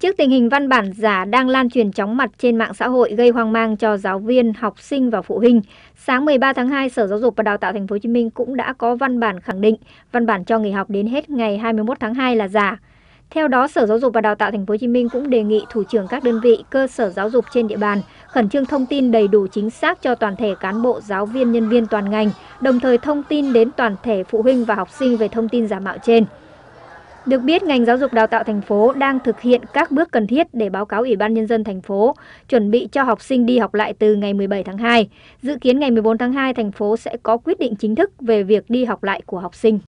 Trước tình hình văn bản giả đang lan truyền chóng mặt trên mạng xã hội gây hoang mang cho giáo viên, học sinh và phụ huynh, sáng 13 tháng 2, Sở Giáo dục và Đào tạo Thành phố Hồ Chí Minh cũng đã có văn bản khẳng định văn bản cho nghỉ học đến hết ngày 21 tháng 2 là giả. Theo đó, Sở Giáo dục và Đào tạo Thành phố Hồ Chí Minh cũng đề nghị thủ trưởng các đơn vị, cơ sở giáo dục trên địa bàn khẩn trương thông tin đầy đủ chính xác cho toàn thể cán bộ, giáo viên, nhân viên toàn ngành, đồng thời thông tin đến toàn thể phụ huynh và học sinh về thông tin giả mạo trên. Được biết, ngành giáo dục đào tạo thành phố đang thực hiện các bước cần thiết để báo cáo Ủy ban Nhân dân thành phố, chuẩn bị cho học sinh đi học lại từ ngày 17 tháng 2. Dự kiến ngày 14 tháng 2, thành phố sẽ có quyết định chính thức về việc đi học lại của học sinh.